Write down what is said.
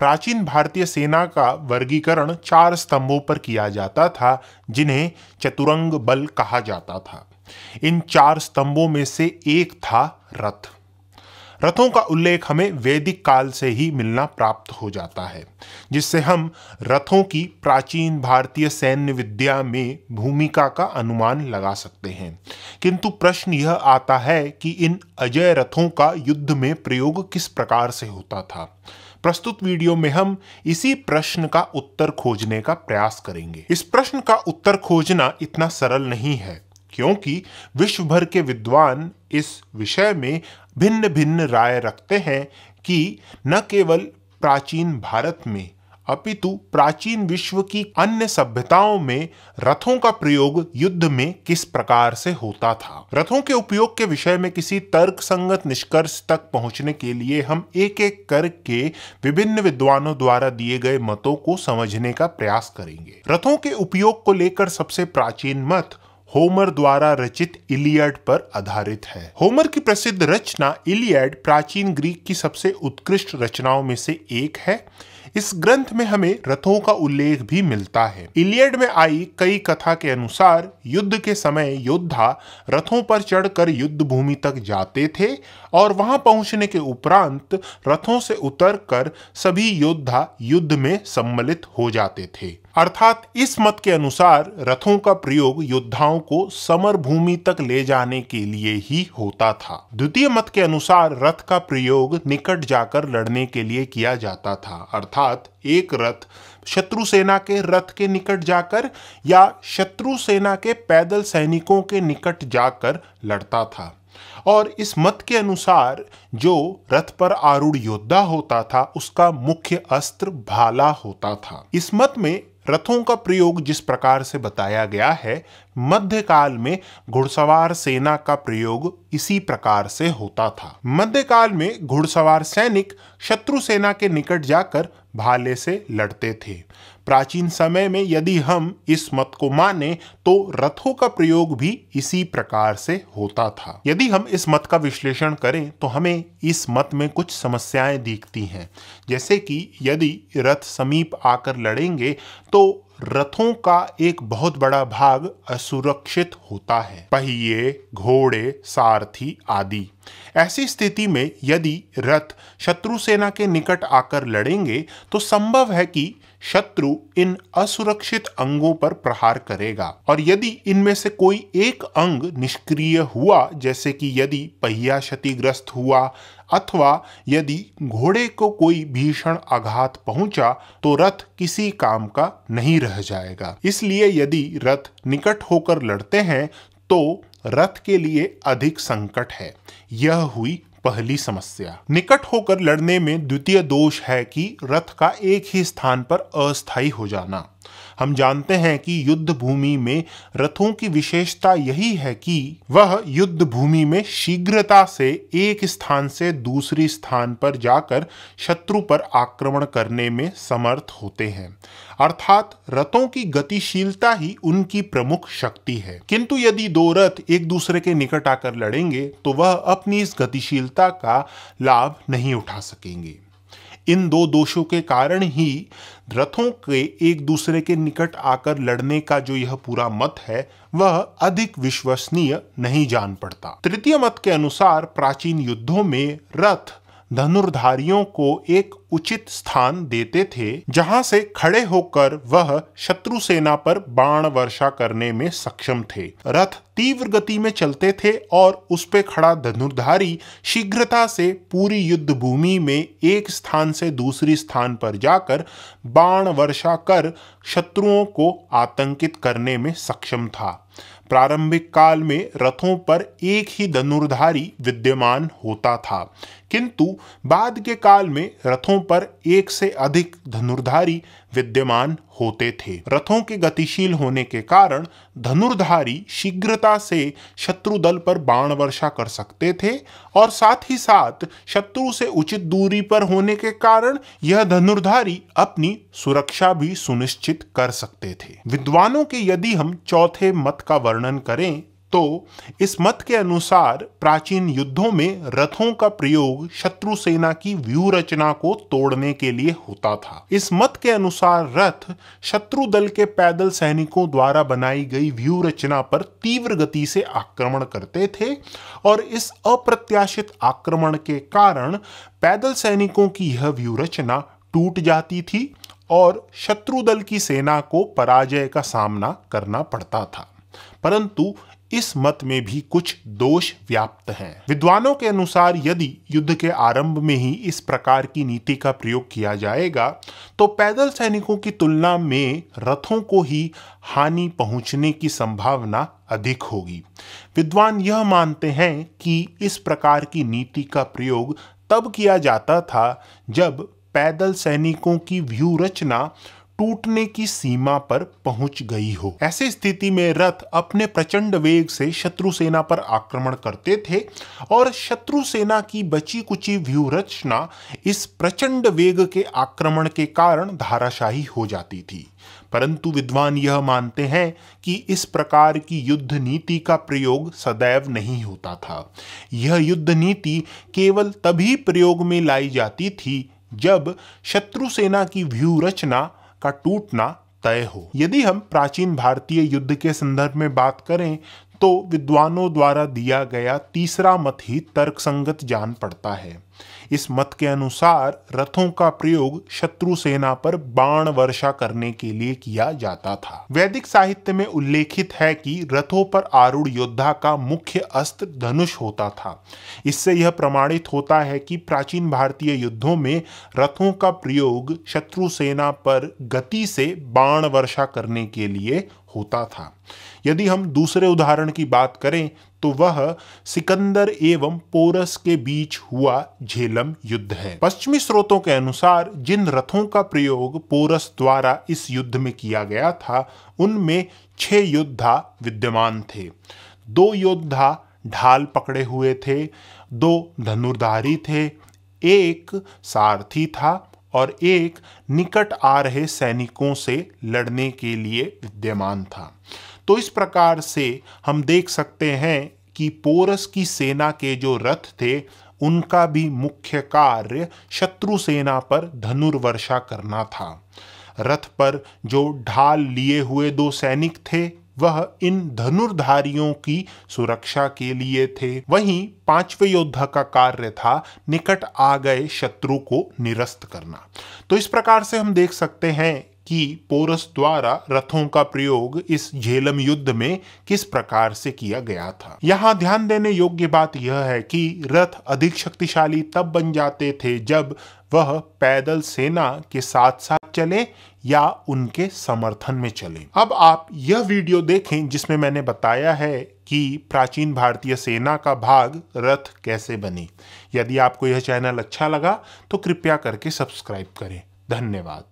प्राचीन भारतीय सेना का वर्गीकरण चार स्तंभों पर किया जाता था जिन्हें चतुरंग बल कहा जाता था इन चार स्तंभों में से एक था रथ रथों का उल्लेख हमें वैदिक काल से ही मिलना प्राप्त हो जाता है जिससे हम रथों की प्राचीन भारतीय सैन्य विद्या में भूमिका का अनुमान लगा सकते हैं किंतु प्रश्न यह आता है कि इन अजय रथों का युद्ध में प्रयोग किस प्रकार से होता था प्रस्तुत वीडियो में हम इसी प्रश्न का उत्तर खोजने का प्रयास करेंगे इस प्रश्न का उत्तर खोजना इतना सरल नहीं है क्योंकि विश्व भर के विद्वान इस विषय में भिन्न भिन्न राय रखते हैं कि न केवल प्राचीन भारत में अपितु प्राचीन विश्व की अन्य सभ्यताओं में रथों का प्रयोग युद्ध में किस प्रकार से होता था रथों के उपयोग के विषय में किसी तर्क संगत निष्कर्ष तक पहुंचने के लिए हम एक एक करके विभिन्न विद्वानों द्वारा दिए गए मतों को समझने का प्रयास करेंगे रथों के उपयोग को लेकर सबसे प्राचीन मत होमर द्वारा रचित इलियड पर आधारित है होमर की प्रसिद्ध रचना इलियड प्राचीन ग्रीक की सबसे उत्कृष्ट रचनाओं में से एक है इस ग्रंथ में हमें रथों का उल्लेख भी मिलता है इलियड में आई कई कथा के अनुसार युद्ध के समय योद्धा रथों पर चढ़कर युद्ध भूमि तक जाते थे और वहां पहुंचने के उपरांत रथों से उतरकर सभी योद्धा युद्ध में सम्मिलित हो जाते थे अर्थात इस मत के अनुसार रथों का प्रयोग योद्धाओं को समर भूमि तक ले जाने के लिए ही होता था द्वितीय मत के अनुसार रथ का प्रयोग निकट जाकर लड़ने के लिए किया जाता था अर्थात एक रथ शत्रु सेना के रथ के निकट जाकर या शत्रु सेना के पैदल सैनिकों के निकट जाकर लड़ता था और इस मत के अनुसार जो रथ पर आरूढ़ योद्धा होता था उसका मुख्य अस्त्र भाला होता था इस मत में रथों का प्रयोग जिस प्रकार से बताया गया है मध्यकाल में घुड़सवार सेना का प्रयोग इसी प्रकार से होता था मध्यकाल में घुड़सवार सैनिक शत्रु सेना के निकट जाकर भाले से लड़ते थे प्राचीन समय में यदि हम इस मत को माने तो रथों का प्रयोग भी इसी प्रकार से होता था यदि हम इस मत का विश्लेषण करें तो हमें इस मत में कुछ समस्याएं दिखती हैं जैसे कि यदि रथ समीप आकर लड़ेंगे तो रथों का एक बहुत बड़ा भाग असुरक्षित होता है पहिए घोड़े सारथी आदि ऐसी स्थिति में यदि रथ शत्रु सेना के निकट आकर लड़ेंगे तो संभव है कि शत्रु इन असुरक्षित अंगों पर प्रहार करेगा और यदि इनमें से कोई एक अंग निष्क्रिय हुआ जैसे कि यदि पहिया क्षतिग्रस्त हुआ अथवा यदि घोड़े को कोई भीषण आघात पहुंचा तो रथ किसी काम का नहीं रह जाएगा इसलिए यदि रथ निकट होकर लड़ते हैं तो रथ के लिए अधिक संकट है यह हुई पहली समस्या निकट होकर लड़ने में द्वितीय दोष है कि रथ का एक ही स्थान पर अस्थायी हो जाना हम जानते हैं कि युद्ध भूमि में रथों की विशेषता यही है कि वह युद्ध भूमि में शीघ्रता से एक स्थान से दूसरी स्थान पर जाकर शत्रु पर आक्रमण करने में समर्थ होते हैं अर्थात रथों की गतिशीलता ही उनकी प्रमुख शक्ति है किंतु यदि दो रथ एक दूसरे के निकट आकर लड़ेंगे तो वह अपनी इस गतिशीलता का लाभ नहीं उठा सकेंगे इन दो दोषों के कारण ही रथों के एक दूसरे के निकट आकर लड़ने का जो यह पूरा मत है वह अधिक विश्वसनीय नहीं जान पड़ता तृतीय मत के अनुसार प्राचीन युद्धों में रथ धनुर्धारियों को एक उचित स्थान देते थे जहां से खड़े होकर वह शत्रु सेना पर बाण वर्षा करने में सक्षम थे रथ तीव्र गति में चलते थे और उस पर खड़ा धनुर्धारी शीघ्रता से पूरी युद्ध भूमि में एक स्थान से दूसरी स्थान पर जाकर बाण वर्षा कर शत्रुओं को आतंकित करने में सक्षम था प्रारंभिक काल में रथों पर एक ही धनुर्धारी विद्यमान होता था किंतु बाद के काल में रथों पर एक से अधिक धनुर्धारी विद्यमान होते थे रथों के गतिशील होने के कारण धनुर्धारी शीघ्रता से शत्रु दल पर बाण वर्षा कर सकते थे और साथ ही साथ शत्रु से उचित दूरी पर होने के कारण यह धनुर्धारी अपनी सुरक्षा भी सुनिश्चित कर सकते थे विद्वानों के यदि हम चौथे मत का वर्णन करें तो इस मत के अनुसार प्राचीन युद्धों में रथों का प्रयोग शत्रु सेना की व्यू रचना को तोड़ने के लिए होता था इस मत के अनुसार रथ शत्रु दल के पैदल सैनिकों द्वारा बनाई गई व्यू रचना पर तीव्र गति से आक्रमण करते थे और इस अप्रत्याशित आक्रमण के कारण पैदल सैनिकों की यह व्यू रचना टूट जाती थी और शत्रु दल की सेना को पराजय का सामना करना पड़ता था परंतु इस मत में भी कुछ दोष व्याप्त हैं। विद्वानों के अनुसार यदि युद्ध के आरंभ में ही इस प्रकार की नीति का प्रयोग किया जाएगा तो पैदल सैनिकों की तुलना में रथों को ही हानि पहुंचने की संभावना अधिक होगी विद्वान यह मानते हैं कि इस प्रकार की नीति का प्रयोग तब किया जाता था जब पैदल सैनिकों की व्यूह रचना टूटने की सीमा पर पहुंच गई हो ऐसे स्थिति में रथ अपने प्रचंड वेग से शत्रु सेना पर आक्रमण करते थे और शत्रु सेना की बची कुची रचना इस प्रचंड वेग के आक्रमण के कारण धाराशाही हो जाती थी परंतु विद्वान यह मानते हैं कि इस प्रकार की युद्ध नीति का प्रयोग सदैव नहीं होता था यह युद्ध नीति केवल तभी प्रयोग में लाई जाती थी जब शत्रु सेना की व्यूह रचना का टूटना तय हो यदि हम प्राचीन भारतीय युद्ध के संदर्भ में बात करें तो विद्वानों द्वारा दिया गया तीसरा मत ही तर्कसंगत जान पड़ता है इस मत के अनुसार रथों का प्रयोग शत्रु सेना पर बाण वर्षा करने के लिए किया जाता था वैदिक साहित्य में उल्लेखित है कि रथों पर आरूढ़ योद्धा का मुख्य अस्त्र धनुष होता था इससे यह प्रमाणित होता है कि प्राचीन भारतीय युद्धों में रथों का प्रयोग शत्रु सेना पर गति से बाण वर्षा करने के लिए होता था यदि हम दूसरे उदाहरण की बात करें तो वह सिकंदर एवं पोरस के बीच हुआ झेलम युद्ध है पश्चिमी स्रोतों के अनुसार जिन रथों का प्रयोग पोरस द्वारा इस युद्ध में किया गया था उनमें छह योद्धा विद्यमान थे दो योद्धा ढाल पकड़े हुए थे दो धनुर्धारी थे एक सारथी था और एक निकट आ रहे सैनिकों से लड़ने के लिए विद्यमान था तो इस प्रकार से हम देख सकते हैं कि पोरस की सेना के जो रथ थे उनका भी मुख्य कार्य शत्रु सेना पर धनुर्वर्षा करना था रथ पर जो ढाल लिए हुए दो सैनिक थे वह इन धनुर्धारियों की सुरक्षा के लिए थे वहीं पांचवें योद्धा का कार्य था निकट आ गए शत्रु को निरस्त करना तो इस प्रकार से हम देख सकते हैं कि पोरस द्वारा रथों का प्रयोग इस झेलम युद्ध में किस प्रकार से किया गया था यहाँ ध्यान देने योग्य बात यह है कि रथ अधिक शक्तिशाली तब बन जाते थे जब वह पैदल सेना के साथ साथ चले या उनके समर्थन में चले अब आप यह वीडियो देखें जिसमें मैंने बताया है कि प्राचीन भारतीय सेना का भाग रथ कैसे बने यदि आपको यह चैनल अच्छा लगा तो कृपया करके सब्सक्राइब करें धन्यवाद